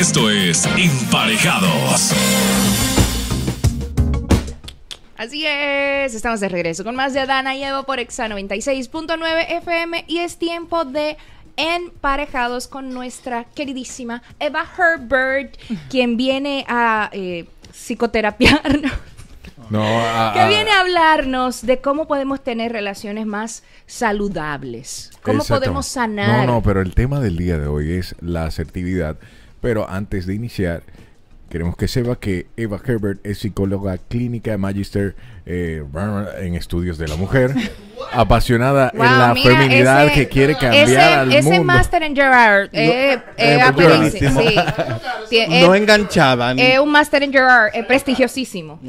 Esto es Emparejados. Así es, estamos de regreso con más de Adana y Evo por Exa 96.9 FM y es tiempo de emparejados con nuestra queridísima Eva Herbert, quien viene a eh, psicoterapiarnos. que viene a hablarnos de cómo podemos tener relaciones más saludables, cómo podemos sanar. No, no, pero el tema del día de hoy es la asertividad pero antes de iniciar, queremos que sepa que Eva Herbert es psicóloga clínica, magister eh, en estudios de la mujer, apasionada en la feminidad que quiere cambiar al mundo. Ese Master en Gerard no, eh, eh, pues, enganchada. Es un Master en Gerard, es prestigiosísimo.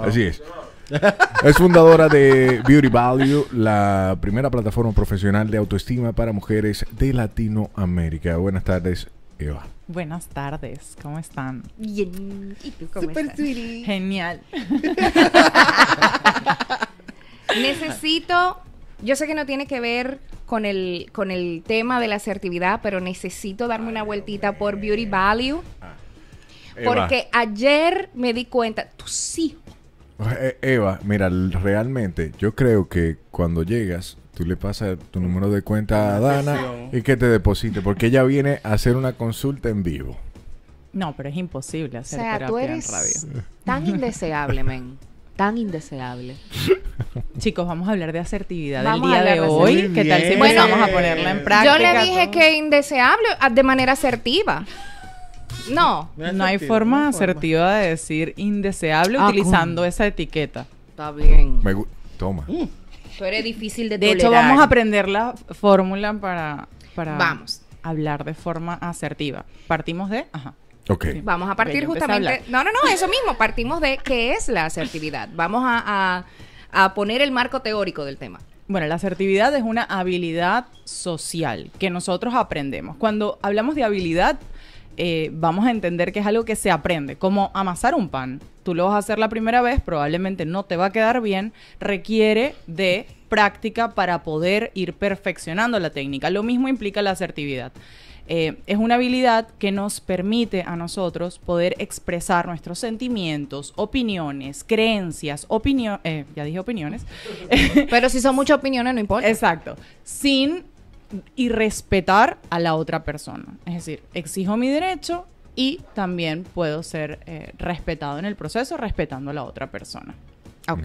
Así es. Es fundadora de Beauty Value, la primera plataforma profesional de autoestima para mujeres de Latinoamérica. Buenas tardes, Eva. Buenas tardes, ¿cómo están? Bien, ¿y tú cómo Super estás? Genial. necesito, yo sé que no tiene que ver con el, con el tema de la asertividad, pero necesito darme una vueltita por Beauty Value. Ah. Porque ayer me di cuenta, tú sí. Eh, Eva, mira, realmente yo creo que cuando llegas tú le pasas tu número de cuenta a Dana y que te deposite, porque ella viene a hacer una consulta en vivo. No, pero es imposible hacer o sea, tú eres Tan indeseable, men. Tan indeseable. Chicos, vamos a hablar de asertividad del día de hoy. ¿Qué tal si bueno, vamos a ponerla en práctica? Yo le dije que indeseable ah, de manera asertiva. No, no, hay forma asertiva de decir indeseable ah, utilizando esa etiqueta. Está bien. Me toma. Uh. Tú eres difícil de, De hecho, vamos a aprender la fórmula para, para hablar de forma asertiva. Partimos de... Ajá. Okay. Vamos a partir justamente... no, no, no, eso mismo. Partimos de qué es la asertividad. Vamos a poner el marco teórico del tema. Bueno, la asertividad es una habilidad social que nosotros aprendemos. Cuando hablamos de habilidad, eh, vamos a entender que es algo que se aprende, como amasar un pan. Tú lo vas a hacer la primera vez, probablemente no te va a quedar bien, requiere de práctica para poder ir perfeccionando la técnica. Lo mismo implica la asertividad. Eh, es una habilidad que nos permite a nosotros poder expresar nuestros sentimientos, opiniones, creencias, opiniones, eh, ya dije opiniones. Pero si son muchas opiniones, no importa. Exacto. Sin y respetar a la otra persona. Es decir, exijo mi derecho y también puedo ser eh, respetado en el proceso respetando a la otra persona. Ah,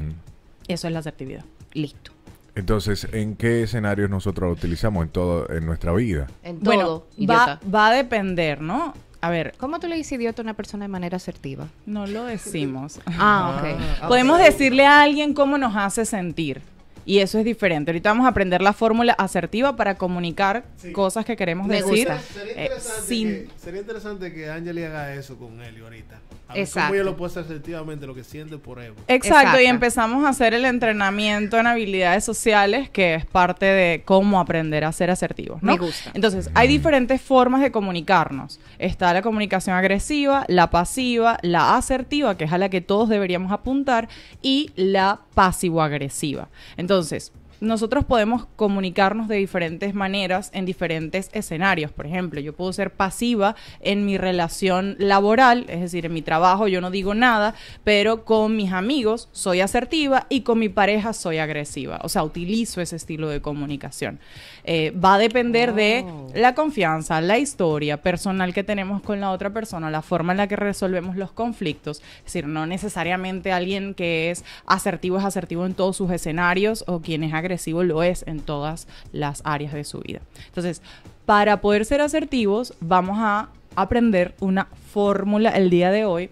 Eso es la asertividad. Listo. Entonces, ¿en qué escenarios nosotros lo utilizamos en todo en nuestra vida? bueno, va, va a depender, ¿no? A ver. ¿Cómo tú le dices idiota a una persona de manera asertiva? No lo decimos. ah, ok. Podemos decirle a alguien cómo nos hace sentir. Y eso es diferente. Ahorita vamos a aprender la fórmula asertiva para comunicar cosas que queremos decir. Eh, sería, interesante que, sería, interesante que, Angeli haga eso con Eli ahorita. A ver Exacto. cómo ella lo puede hacer asertivamente, lo que siente por Evo. Exacto, y empezamos a hacer el entrenamiento en habilidades sociales, que es parte de cómo aprender a ser asertivos, Me gusta. Entonces, hay mm. diferentes formas de comunicarnos. Está la comunicación agresiva, la pasiva, la asertiva, que es a la que todos deberíamos apuntar, y la pasivo-agresiva. Entonces, entonces, nosotros podemos comunicarnos de diferentes maneras en diferentes escenarios. Por ejemplo, yo puedo ser pasiva en mi relación laboral, es decir, en mi trabajo yo no digo nada, pero con mis amigos soy asertiva y con mi pareja soy agresiva. O sea, utilizo ese estilo de comunicación. Eh, va a depender de oh. la confianza, la historia personal que tenemos con la otra persona, la forma en la que resolvemos los conflictos. Es decir, no necesariamente alguien que es asertivo es asertivo en todos sus escenarios o quien es agresivo agresivo lo es en todas las áreas de su vida. Entonces, para poder ser asertivos, vamos a aprender una fórmula el día de hoy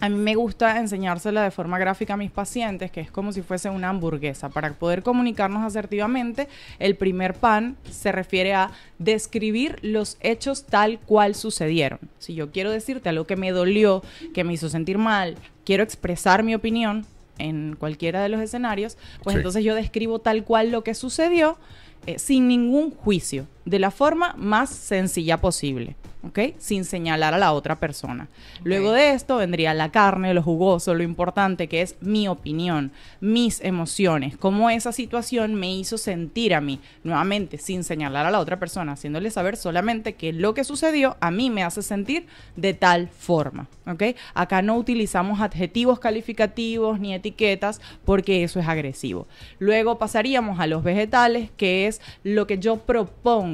a mí me gusta enseñársela de forma gráfica a mis pacientes, que es como si fuese una hamburguesa. Para poder comunicarnos asertivamente, el primer pan se refiere a describir los hechos tal cual sucedieron. Si yo quiero decirte algo que me dolió, que me hizo sentir mal, quiero expresar mi opinión, en cualquiera de los escenarios, pues entonces yo describo tal cual lo que sucedió eh, sin ningún juicio de la forma más sencilla posible, ¿ok? Sin señalar a la otra persona. Luego de esto vendría la carne, lo jugoso, lo importante que es mi opinión, mis emociones, cómo esa situación me hizo sentir a mí, nuevamente sin señalar a la otra persona, haciéndole saber solamente que lo que sucedió a mí me hace sentir de tal forma, ¿ok? Acá no utilizamos adjetivos calificativos ni etiquetas porque eso es agresivo. Luego pasaríamos a los vegetales, que es lo que yo propongo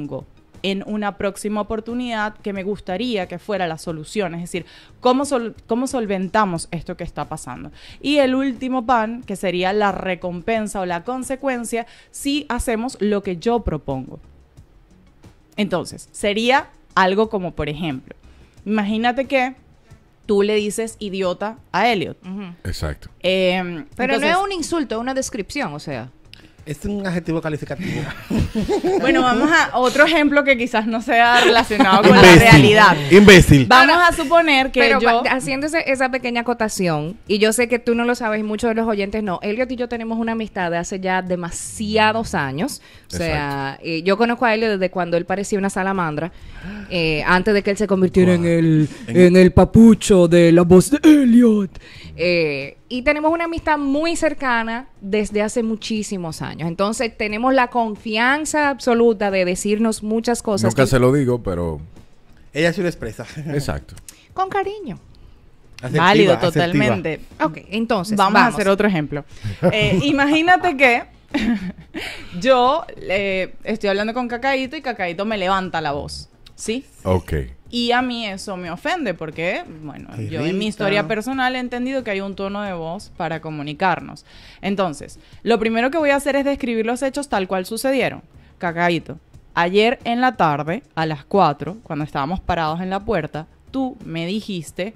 en una próxima oportunidad que me gustaría que fuera la solución, es decir, cómo, cómo solventamos esto que está pasando. Y el último pan, que sería la recompensa o la consecuencia si hacemos lo que yo propongo. Entonces, sería algo como, por ejemplo, imagínate que tú le dices idiota a Elliot. Exacto. Em, Pero no es un insulto, es una descripción, o sea. Este es un adjetivo calificativo. bueno, vamos a otro ejemplo que quizás no sea relacionado con la realidad. Imbécil. Vamos a suponer que Pero yo... haciéndose esa pequeña acotación, y yo sé que tú no lo sabes, muchos de los oyentes no, Elliot y yo tenemos una amistad de hace ya demasiados años. O sea, eh, yo conozco a Elliot desde cuando él parecía una salamandra, eh, antes de que él se convirtiera en, el, en, en el papucho de la voz de Elliot. Eh, y tenemos una amistad muy cercana desde hace muchísimos años. Entonces tenemos la confianza absoluta de decirnos muchas cosas. Nunca se lo digo, pero... Ella sí lo expresa. Exacto. Con cariño. Válido, totalmente. Ok, entonces. Vamos, a hacer otro ejemplo. Eh, imagínate que yo eh, estoy hablando con Cacaíto y Cacaíto me levanta la voz. ¿Sí? Ok. Y a mí eso me ofende porque, bueno, yo en mi historia personal he entendido que hay un tono de voz para comunicarnos. Entonces, lo primero que voy a hacer es describir los hechos tal cual sucedieron. Cacaíto, ayer en la tarde, a las 4, cuando estábamos parados en la puerta, tú me dijiste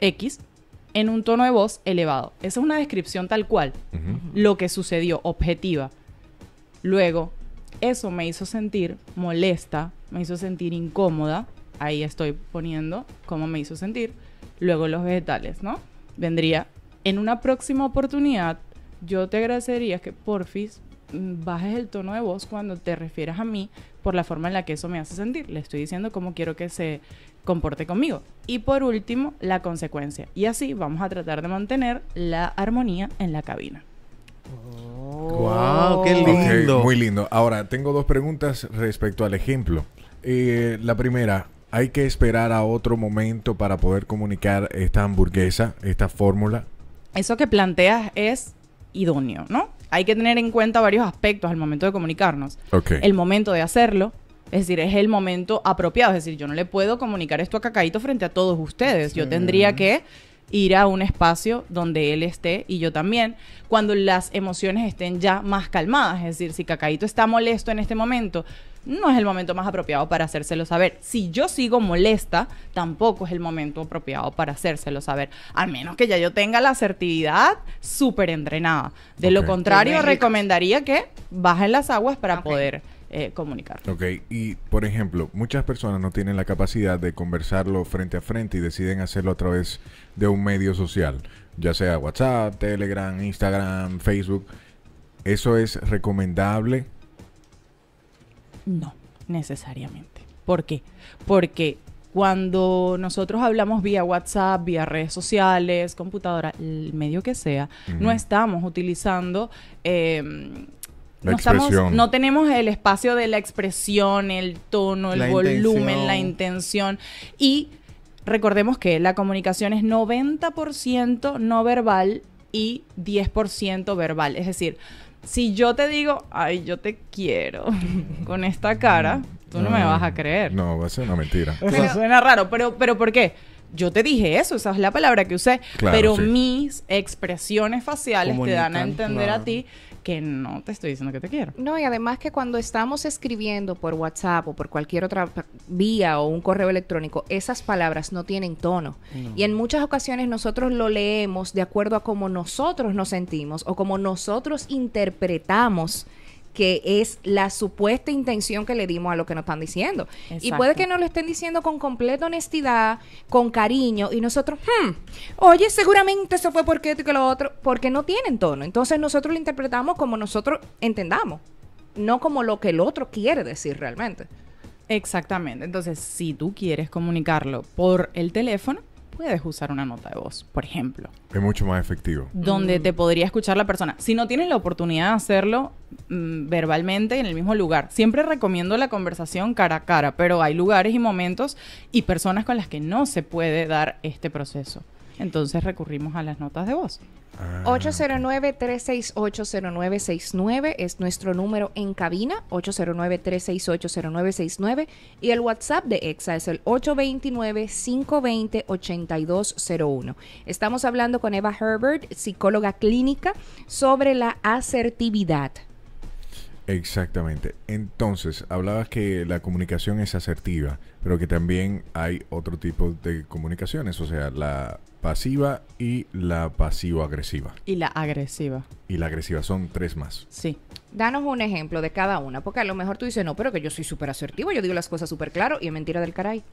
X en un tono de voz elevado. Esa es una descripción tal cual, lo que sucedió, objetiva. Luego, eso me hizo sentir molesta, me hizo sentir incómoda ahí estoy poniendo cómo me hizo sentir. Luego los vegetales, ¿no? Vendría en una próxima oportunidad. Yo te agradecería que porfis mm, bajes el tono de voz cuando te refieras a mí por la forma en la que eso me hace sentir. Le estoy diciendo cómo quiero que se comporte conmigo. Y por último, la consecuencia. Y así vamos a tratar de mantener la armonía en la cabina. ¡Wow! Oh. ¡Qué lindo! muy lindo. Ahora, tengo dos preguntas respecto al ejemplo. Eh, la primera, hay que esperar a otro momento para poder comunicar esta hamburguesa, esta fórmula. Eso que planteas es idóneo, ¿no? Hay que tener en cuenta varios aspectos al momento de comunicarnos. El momento de hacerlo, es decir, es el momento apropiado. Es decir, yo no le puedo comunicar esto a Cacaíto frente a todos ustedes. Yo tendría que ir a un espacio donde él esté y yo también, cuando las emociones estén ya más calmadas. Es decir, si Cacaíto está molesto en este momento, no es el momento más apropiado para hacérselo saber. Si yo sigo molesta, tampoco es el momento apropiado para hacérselo saber, Al menos que ya yo tenga la asertividad súper entrenada. De lo contrario, recomendaría que bajen las aguas para poder eh, comunicar. Ok, y por ejemplo, muchas personas no tienen la capacidad de conversarlo frente a frente y deciden hacerlo a través de un medio social, ya sea WhatsApp, Telegram, Instagram, Facebook. ¿Eso es recomendable no, necesariamente. ¿Por qué? Porque cuando nosotros hablamos vía WhatsApp, vía redes sociales, computadora, el medio que sea, no estamos utilizando... Em, no, tenemos el espacio de la expresión, el tono, el volumen, la intención. Y recordemos que la comunicación es 90% no verbal y 10% verbal. Es decir, si yo te digo, ay, yo te quiero, con esta cara, tú no, me vas a creer. No, va a ser una mentira. Eso suena raro, pero, pero ¿por qué? Yo te dije eso, esa es la palabra que usé, pero mis expresiones faciales te dan a entender a ti que no te estoy diciendo que te quiero. No, y además que cuando estamos escribiendo por WhatsApp o por cualquier otra vía o un correo electrónico, esas palabras no tienen tono. Y en muchas ocasiones nosotros lo leemos de acuerdo a cómo nosotros nos sentimos o cómo nosotros interpretamos que es la supuesta intención que le dimos a lo que nos están diciendo. Y puede que nos lo estén diciendo con completa honestidad, con cariño, y nosotros, hmm, oye, seguramente eso fue porque esto y que lo otro, porque no tienen tono. Entonces nosotros lo interpretamos como nosotros entendamos, no como lo que el otro quiere decir realmente. Exactamente. Entonces, si tú quieres comunicarlo por el teléfono, puedes usar una nota de voz, por ejemplo. Es mucho más efectivo. Donde mm. te podría escuchar la persona. Si no tienes la oportunidad de hacerlo mm, verbalmente en el mismo lugar, siempre recomiendo la conversación cara a cara, pero hay lugares y momentos y personas con las que no se puede dar este proceso entonces recurrimos a las notas de voz. 809-368-0969 ah, es nuestro número en cabina, 809-368-0969 y el WhatsApp de EXA es el 829-520-8201. Estamos hablando con Eva Herbert, psicóloga clínica, sobre la asertividad. Exactamente. Entonces, hablabas que la comunicación es asertiva, pero que también hay otro tipo de comunicaciones, o sea, la pasiva y la pasivo-agresiva. Y la agresiva. Y la agresiva, son tres más. Sí. Danos un ejemplo de cada una, porque a lo mejor tú dices, no, pero que yo soy súper asertivo, yo digo las cosas súper claro y es mentira del caray.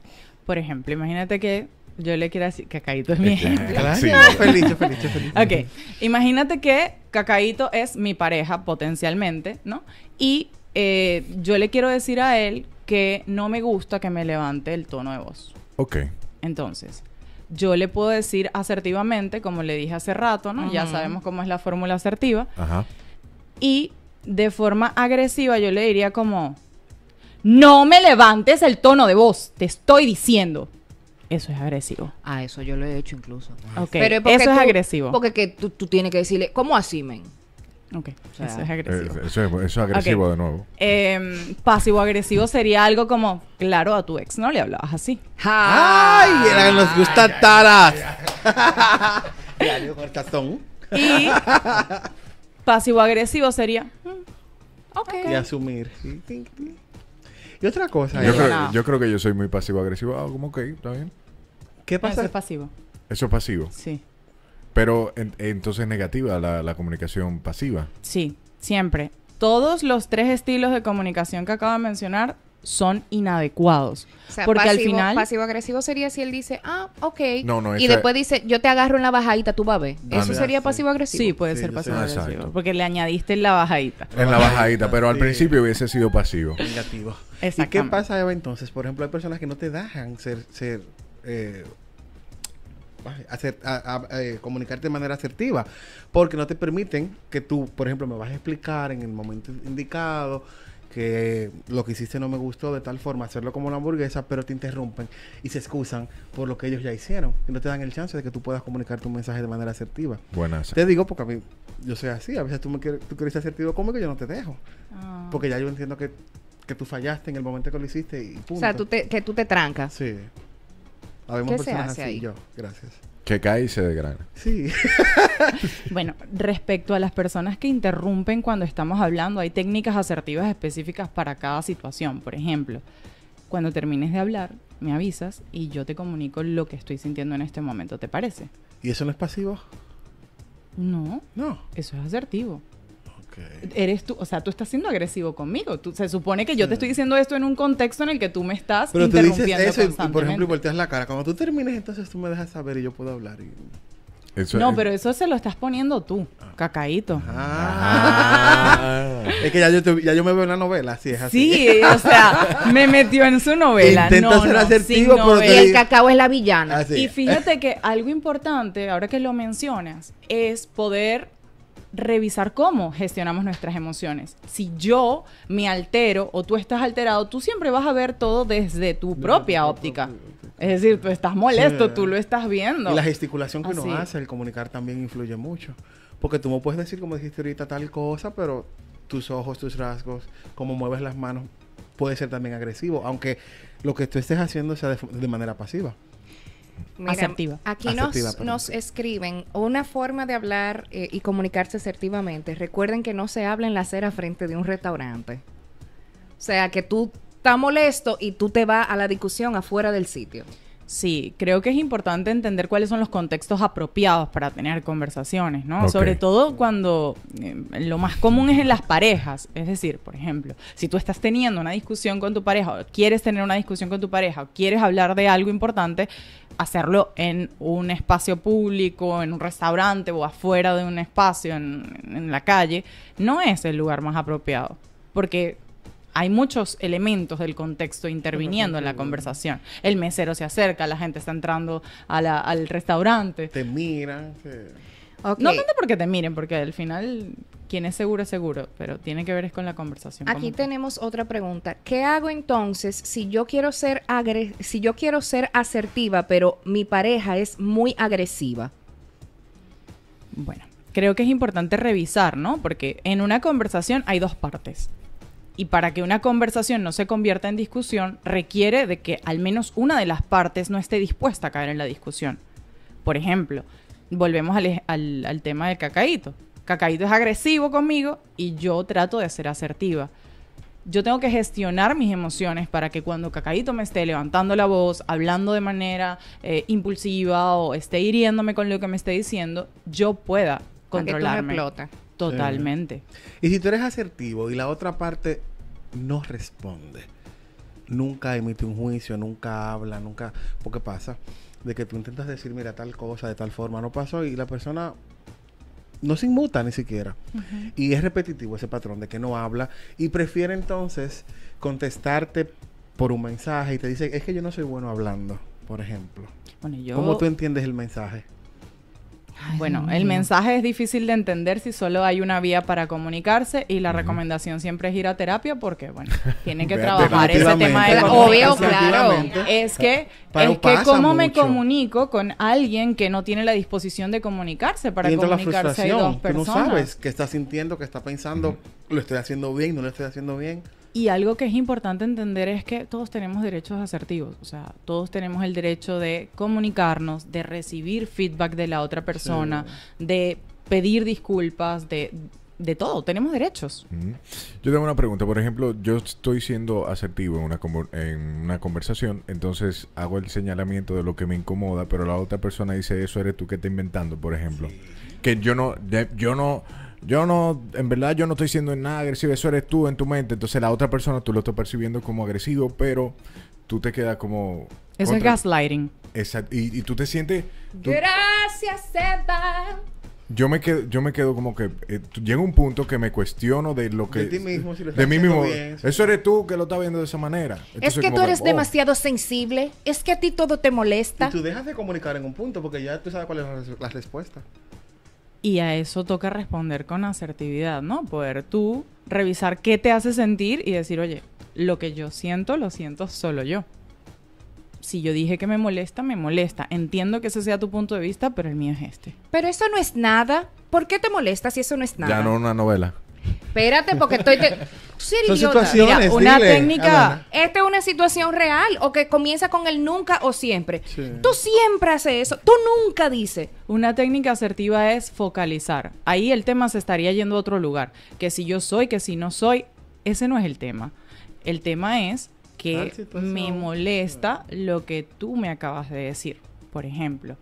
Por ejemplo, imagínate que yo le quiero decir, Cacaíto es mi este, ejemplo. Sí, feliz, feliz, feliz. Ok, imagínate que Cacaíto es mi pareja potencialmente, ¿no? Y eh, yo le quiero decir a él que no me gusta que me levante el tono de voz. Ok. Entonces, yo le puedo decir asertivamente, como le dije hace rato, ¿no? Ya sabemos cómo es la fórmula asertiva. Ajá. Y de forma agresiva yo le diría como, no me levantes el tono de voz, te estoy diciendo. Eso es agresivo. Ah, eso yo lo he hecho incluso. Pero eso es agresivo. Porque que tú, tienes que decirle, ¿cómo asimen men? Ok, eso es agresivo. Eh, eso, es, agresivo de nuevo. Em, pasivo-agresivo sería algo como, claro, a tu ex no le hablabas así. ¡Ay! era que nos gusta taras. y pasivo-agresivo sería, mm, Ok. Y asumir. Y otra cosa. Yo, creo, que yo soy muy pasivo-agresivo. Ah, como que, está bien. ¿Qué pasa? Eso es pasivo. Eso es pasivo. Sí. Pero entonces negativa la, comunicación pasiva. Sí, siempre. Todos los tres estilos de comunicación que acabo de mencionar son inadecuados. O sea, porque al final. Pasivo agresivo sería si él dice, ah, ok. No, no, y después dice, yo te agarro en la bajadita, tú vas ah, Eso sería pasivo agresivo. Sí, puede ser pasivo agresivo. Porque le añadiste en la bajadita. En la bajadita, pero al principio hubiese sido pasivo. Negativo. ¿Y qué pasa entonces? Por ejemplo, hay personas que no te dejan ser, ser eh, eh, comunicarte de manera asertiva, porque no te permiten que tú, por ejemplo, me vas a explicar en el momento indicado que lo que hiciste no me gustó de tal forma, hacerlo como una hamburguesa, pero te interrumpen y se excusan por lo que ellos ya hicieron y no te dan el chance de que tú puedas comunicar tu mensaje de manera asertiva. Buenas. Te digo porque a mí, yo soy así, a veces tú, me quieres, tú quieres ser asertivo conmigo y yo no te dejo, ah. porque ya yo entiendo que, tú fallaste en el momento que lo hiciste y punto. O sea, que tú te trancas. Sí. Habemos ¿Qué se hace así, Yo, gracias. Que cae y se degrana. Sí. bueno, respecto a las personas que interrumpen cuando estamos hablando, hay técnicas asertivas específicas para cada situación. Por ejemplo, cuando termines de hablar, me avisas y yo te comunico lo que estoy sintiendo en este momento, ¿te parece? ¿Y eso no es pasivo? No. No. Eso es asertivo. Eres tú, o sea, tú estás siendo agresivo conmigo. Tú, se supone que yo te estoy diciendo esto en un contexto en el que tú me estás Pero interrumpiendo tú dices eso por ejemplo, y volteas la cara. Cuando tú termines, entonces tú me dejas saber y yo puedo hablar. no, pero eso se lo estás poniendo tú, ah. cacaíto. Ah. Ah. es que ya yo, me veo en la novela, así es así. Sí, o sea, me metió en su novela. Intenta no, ser no, asertivo, el cacao es la villana. Y fíjate que algo importante, ahora que lo mencionas, es poder revisar cómo gestionamos nuestras emociones. Si yo me altero o tú estás alterado, tú siempre vas a ver todo desde tu propia óptica. Es decir, tú estás molesto, tú lo estás viendo. Y la gesticulación que uno hace, el comunicar también influye mucho. Porque tú me puedes decir, como dijiste ahorita, tal cosa, pero tus ojos, tus rasgos, cómo mueves las manos, puede ser también agresivo, aunque lo que tú estés haciendo sea de manera pasiva asertiva. Aquí nos, escriben una forma de hablar eh, y comunicarse asertivamente. Recuerden que no se habla en la acera frente de un restaurante. O sea, que tú estás molesto y tú te vas a la discusión afuera del sitio. Sí, creo que es importante entender cuáles son los contextos apropiados para tener conversaciones, ¿no? Sobre todo cuando eh, lo más común es en las parejas. Es decir, por ejemplo, si tú estás teniendo una discusión con tu pareja, o quieres tener una discusión con tu pareja, o quieres hablar de algo importante, hacerlo en un espacio público, en un restaurante o afuera de un espacio, en, la calle, no es el lugar más apropiado. Porque hay muchos elementos del contexto interviniendo en la conversación. El mesero se acerca, la gente está entrando al restaurante. Te miran. No tanto porque te miren, porque al final quien es seguro es seguro, pero tiene que ver es con la conversación. Aquí tenemos otra pregunta. ¿Qué hago entonces si yo quiero ser si yo quiero ser asertiva, pero mi pareja es muy agresiva? Bueno, creo que es importante revisar, ¿no? Porque en una conversación hay dos partes. Y para que una conversación no se convierta en discusión, requiere de que al menos una de las partes no esté dispuesta a caer en la discusión. Por ejemplo, volvemos al, al tema del cacaíto Cacaíto es agresivo conmigo y yo trato de ser asertiva. Yo tengo que gestionar mis emociones para que cuando Cacaíto me esté levantando la voz, hablando de manera eh, impulsiva o esté hiriéndome con lo que me esté diciendo, yo pueda controlarme. Totalmente. Y si tú eres asertivo y la otra parte no responde, nunca emite un juicio, nunca habla, nunca. ¿Por qué pasa de que tú intentas decir, mira, tal cosa de tal forma no pasó y la persona no se inmuta ni siquiera. Y es repetitivo ese patrón de que no habla y prefiere entonces contestarte por un mensaje y te dice, es que yo no soy bueno hablando, por ejemplo. Bueno, ¿Cómo tú entiendes el mensaje? bueno, el mensaje es difícil de entender si solo hay una vía para comunicarse y la recomendación siempre es ir a terapia porque, bueno, tiene que trabajar ese tema de Obvio, claro. Es que, es que cómo me comunico con alguien que no tiene la disposición de comunicarse para comunicarse a dos personas. no sabes qué está sintiendo, qué está pensando, lo estoy haciendo bien, no lo estoy haciendo bien. Y algo que es importante entender es que todos tenemos derechos asertivos, o sea, todos tenemos el derecho de comunicarnos, de recibir feedback de la otra persona, de pedir disculpas, de, de todo, tenemos derechos. Yo tengo una pregunta, por ejemplo, yo estoy siendo asertivo en una, en una conversación, entonces hago el señalamiento de lo que me incomoda, pero la otra persona dice, eso eres tú que estás inventando, por ejemplo. Que yo no, yo no yo no, en verdad yo no estoy siendo nada agresivo, eso eres tú en tu mente, entonces la otra persona tú lo estás percibiendo como agresivo, pero tú te quedas como... Eso es gaslighting. Exacto, y, tú te sientes... Gracias, Eva yo me quedo, yo me quedo como que eh, llega un punto que me cuestiono de lo que de ti mismo, de mí mismo. eso eres tú que lo estás viendo de esa manera. es que tú eres oh. demasiado sensible. Es que a ti todo te molesta. Y tú dejas de comunicar en un punto porque ya tú sabes cuáles son las y a eso toca responder con asertividad, ¿no? Poder tú revisar qué te hace sentir y decir, oye, lo que yo siento, lo siento solo yo. Si yo dije que me molesta, me molesta. Entiendo que ese sea tu punto de vista, pero el mío es este. Pero eso no es nada. ¿Por qué te molesta si eso no es nada? Ya no una novela. Espérate, porque estoy. una técnica. Esta es una situación real o que comienza con el nunca o siempre. Tú siempre haces eso. Tú nunca dices. Una técnica asertiva es focalizar. Ahí el tema se estaría yendo a otro lugar. Que si yo soy, que si no soy, ese no es el tema. El tema es que me molesta lo que tú me acabas de decir, por ejemplo.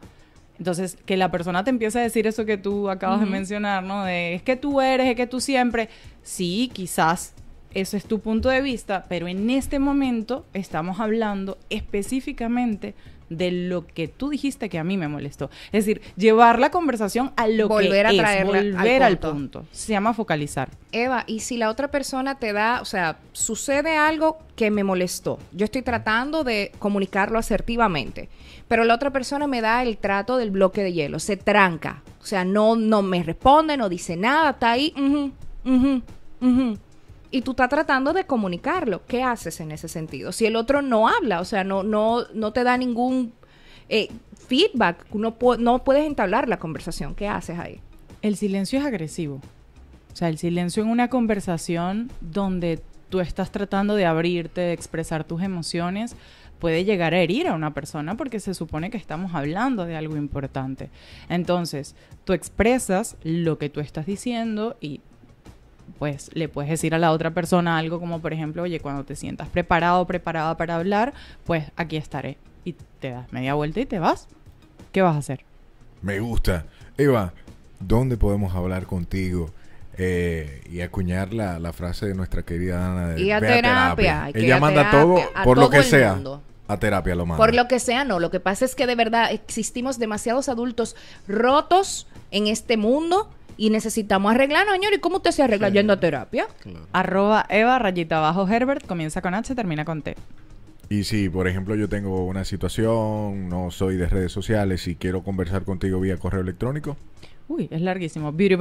Entonces, que la persona te empiece a decir eso que tú acabas de mencionar, ¿no? De es que tú eres, es que tú siempre. Sí, quizás ese es tu punto de vista, pero en este momento estamos hablando específicamente de lo que tú dijiste que a mí me molestó. Es decir, llevar la conversación a lo que a es, volver al punto. al punto. Se llama focalizar. Eva, y si la otra persona te da, o sea, sucede algo que me molestó. Yo estoy tratando de comunicarlo asertivamente, pero la otra persona me da el trato del bloque de hielo, se tranca. O sea, no no me responde, no dice nada, está ahí, y tú estás tratando de comunicarlo. ¿Qué haces en ese sentido? Si el otro no habla, o sea, no, no, no te da ningún eh, feedback, no, no puedes entablar la conversación, ¿qué haces ahí? El silencio es agresivo. O sea, el silencio en una conversación donde tú estás tratando de abrirte, de expresar tus emociones, puede llegar a herir a una persona porque se supone que estamos hablando de algo importante. Entonces, tú expresas lo que tú estás diciendo y pues le puedes decir a la otra persona algo como por ejemplo, oye, cuando te sientas preparado o preparada para hablar, pues aquí estaré. Y te das media vuelta y te vas. ¿Qué vas a hacer? Me gusta. Eva, ¿dónde podemos hablar contigo? Eh, y acuñar la, frase de nuestra querida Ana de y terapia. Ella manda todo por lo que sea. A terapia lo manda. Por lo que sea, no. Lo que pasa es que de verdad existimos demasiados adultos rotos en este mundo y necesitamos arreglarnos, señor. ¿Y cómo usted se arregla yendo a terapia? Arroba Eva, rayita abajo Herbert, comienza con H, termina con T. Y si, por ejemplo, yo tengo una situación, no soy de redes sociales y quiero conversar contigo vía correo electrónico. Uy, es larguísimo. gmail.com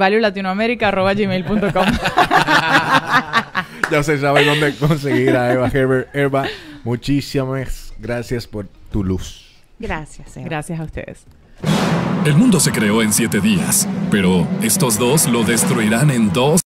Ya se sabe dónde conseguir a Eva Herbert. Eva, muchísimas gracias por tu luz. Gracias, Gracias a ustedes. El mundo se creó en siete días, pero estos dos lo destruirán en dos.